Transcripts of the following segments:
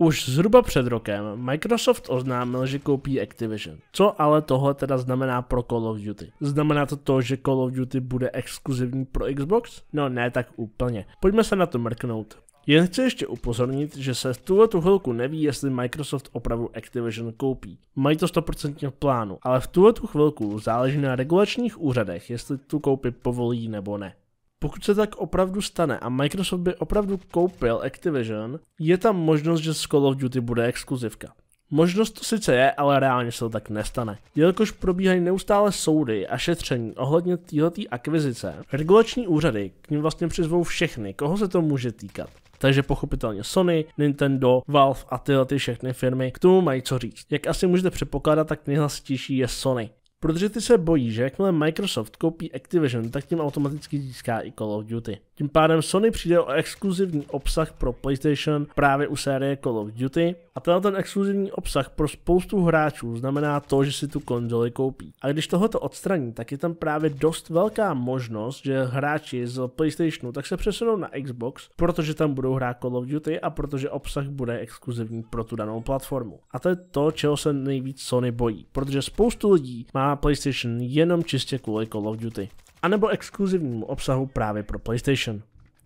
Už zhruba před rokem Microsoft oznámil, že koupí Activision. Co ale tohle teda znamená pro Call of Duty? Znamená to to, že Call of Duty bude exkluzivní pro Xbox? No ne tak úplně. Pojďme se na to mrknout. Jen chci ještě upozornit, že se v tuhle tu chvilku neví, jestli Microsoft opravdu Activision koupí. Mají to 100% v plánu, ale v tuhle tu chvilku záleží na regulačních úřadech, jestli tu koupy povolí nebo ne. Pokud se tak opravdu stane a Microsoft by opravdu koupil Activision, je tam možnost, že z Call of Duty bude exkluzivka. Možnost to sice je, ale reálně se to tak nestane. Jelikož probíhají neustále soudy a šetření ohledně této akvizice, regulační úřady k ním vlastně přizvou všechny, koho se to může týkat. Takže pochopitelně Sony, Nintendo, Valve a tyhle ty všechny firmy k tomu mají co říct. Jak asi můžete předpokládat, tak nejhlasitější je Sony. Protože ty se bojí, že jakmile Microsoft koupí Activision, tak tím automaticky získá i Call of Duty. Tím pádem Sony přijde o exkluzivní obsah pro PlayStation právě u série Call of Duty a tenhle ten exkluzivní obsah pro spoustu hráčů znamená to, že si tu konzoli koupí. A když tohoto odstraní, tak je tam právě dost velká možnost, že hráči z PlayStationu tak se přesunou na Xbox, protože tam budou hrát Call of Duty a protože obsah bude exkluzivní pro tu danou platformu. A to je to, čeho se nejvíc Sony bojí, protože spoustu lidí má PlayStation jenom čistě kvůli Call of Duty. A nebo exkluzivnímu obsahu právě pro PlayStation.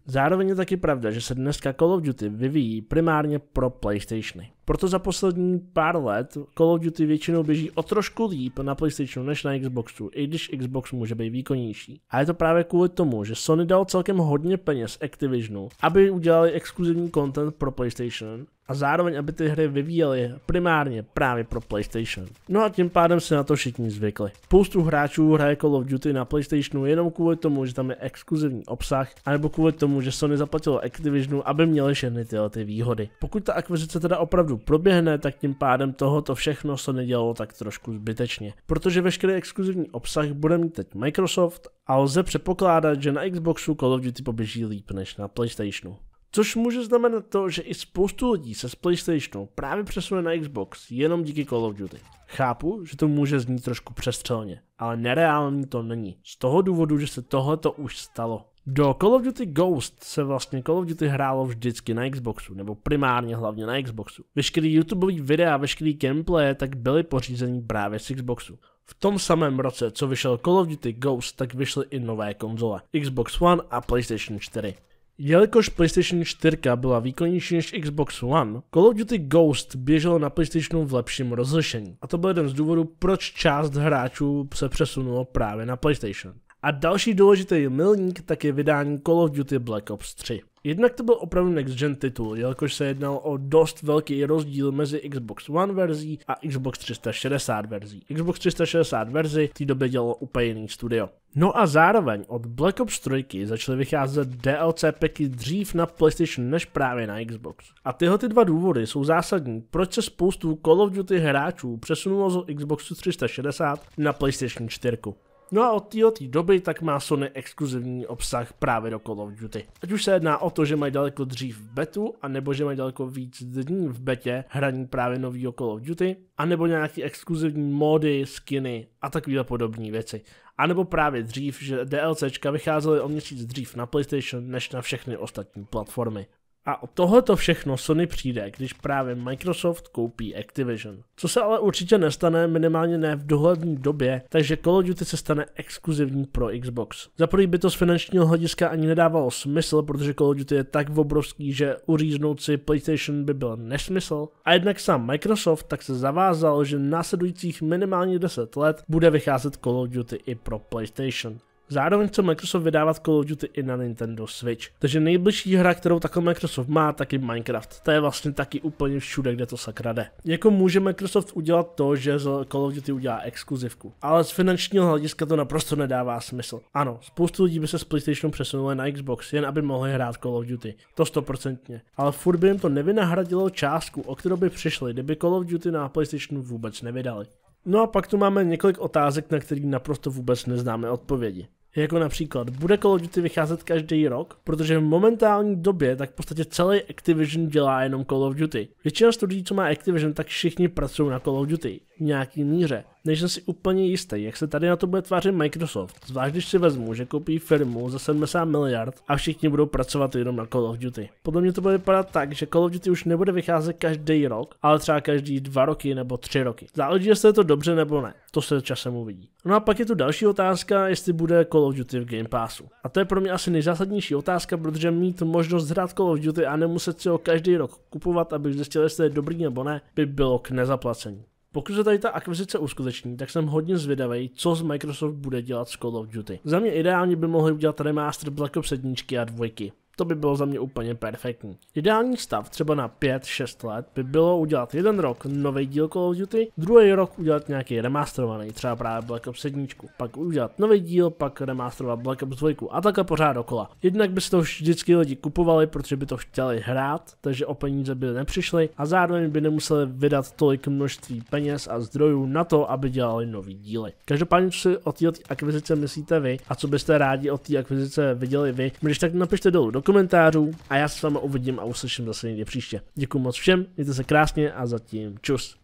Zároveň je taky pravda, že se dneska Call of Duty vyvíjí primárně pro PlayStationy. Proto za poslední pár let Call of Duty většinou běží o trošku líp na PlayStationu než na Xboxu, i když Xbox může být výkonnější. A je to právě kvůli tomu, že Sony dal celkem hodně peněz Activisionu, aby udělali exkluzivní content pro PlayStation a zároveň, aby ty hry vyvíjely primárně právě pro PlayStation. No a tím pádem se na to všichni zvykli. Spoustu hráčů hraje Call of Duty na PlayStationu jenom kvůli tomu, že tam je exkluzivní obsah, anebo kvůli tomu, že Sony zaplatilo Activisionu, aby měli všechny tyhle ty výhody. Pokud ta akvizice teda opravdu proběhne, tak tím pádem tohoto všechno se nedělalo tak trošku zbytečně, protože veškerý exkluzivní obsah bude mít teď Microsoft a lze předpokládat, že na Xboxu Call of Duty poběží líp než na PlayStationu. Což může znamenat to, že i spoustu lidí se z PlayStationu právě přesune na Xbox jenom díky Call of Duty. Chápu, že to může znít trošku přestřelně, ale nereální to není. Z toho důvodu, že se tohleto už stalo. Do Call of Duty Ghost se vlastně Call of Duty hrálo vždycky na Xboxu, nebo primárně hlavně na Xboxu. Veškerý YouTubeový videa, veškerý gameplay tak byly pořízení právě z Xboxu. V tom samém roce, co vyšel Call of Duty Ghost, tak vyšly i nové konzole, Xbox One a PlayStation 4. Jelikož PlayStation 4 byla výkonnější než Xbox One, Call of Duty Ghost běželo na PlayStationu v lepším rozlišení. A to byl jeden z důvodů, proč část hráčů se přesunulo právě na PlayStation. A další důležitý milník tak je vydání Call of Duty Black Ops 3. Jednak to byl opravdu next gen titul, jelikož se jednal o dost velký rozdíl mezi Xbox One verzí a Xbox 360 verzí. Xbox 360 verzi v té době dělalo úplně jiný studio. No a zároveň od Black Ops 3 začaly vycházet DLC packy dřív na PlayStation než právě na Xbox. A tyhle ty dva důvody jsou zásadní, proč se spoustu Call of Duty hráčů přesunulo z Xboxu 360 na PlayStation 4. No a od této doby tak má Sony exkluzivní obsah právě do Call of Duty. Ať už se jedná o to, že mají daleko dřív v betu, anebo že mají daleko víc dní v betě hraní právě nový Call of Duty, anebo nějaký exkluzivní mody, skiny a takovéhle podobné věci. A nebo právě dřív, že DLCčka vycházely o měsíc dřív na PlayStation než na všechny ostatní platformy. A o tohleto všechno Sony přijde, když právě Microsoft koupí Activision. Co se ale určitě nestane, minimálně ne v dohlední době, takže Call of Duty se stane exkluzivní pro Xbox. Za prvý by to z finančního hlediska ani nedávalo smysl, protože Call of Duty je tak obrovský, že uříznout si PlayStation by byl nesmysl. A jednak sám Microsoft tak se zavázal, že následujících minimálně 10 let bude vycházet Call of Duty i pro PlayStation. Zároveň chce Microsoft vydávat Call of Duty i na Nintendo Switch. Takže nejbližší hra, kterou takhle Microsoft má, tak je Minecraft. To je vlastně taky úplně všude, kde to sakrade. Jako může Microsoft udělat to, že z Call of Duty udělá exkluzivku. Ale z finančního hlediska to naprosto nedává smysl. Ano, spoustu lidí by se z PlayStationu přesunuli na Xbox, jen aby mohli hrát Call of Duty. To stoprocentně. Ale furt by jim to nevynahradilo částku, o kterou by přišli, kdyby Call of Duty na PlayStationu vůbec nevydali. No a pak tu máme několik otázek, na které naprosto vůbec neznáme odpovědi jako například, bude Call of Duty vycházet každý rok, protože v momentální době tak v podstatě celý Activision dělá jenom Call of Duty. Většina studií, co má Activision, tak všichni pracují na Call of Duty v nějaký míře nejsem si úplně jistý, jak se tady na to bude tvářit Microsoft, zvlášť když si vezmu, že koupí firmu za 70 miliard a všichni budou pracovat jenom na Call of Duty. Podle mě to bude vypadat tak, že Call of Duty už nebude vycházet každý rok, ale třeba každý dva roky nebo tři roky. Záleží, jestli je to dobře nebo ne, to se časem uvidí. No a pak je tu další otázka, jestli bude Call of Duty v Game Passu. A to je pro mě asi nejzásadnější otázka, protože mít možnost hrát Call of Duty a nemuset si ho každý rok kupovat, abych zjistil, jestli je dobrý nebo ne, by bylo k nezaplacení. Pokud se tady ta akvizice uskuteční, tak jsem hodně zvědavý, co z Microsoft bude dělat s Call of Duty. Za mě ideálně by mohli udělat remaster Black Ops 1 a 2. To by bylo za mě úplně perfektní. Ideální stav třeba na 5-6 let by bylo udělat jeden rok nový díl Call of Duty, druhý rok udělat nějaký remasterovaný, třeba právě Black Ops 7, pak udělat nový díl, pak remasterovat Black Ops 2 a takhle pořád dokola. Jednak by se to vždycky lidi kupovali, protože by to chtěli hrát, takže o peníze by nepřišli a zároveň by nemuseli vydat tolik množství peněz a zdrojů na to, aby dělali nový díly. Každopádně, co si o této akvizice myslíte vy a co byste rádi od té akvizice viděli vy, když tak napište dolů do komentářů a já se s vámi uvidím a uslyším zase někdy příště. Děkuji moc všem, mějte se krásně a zatím čus.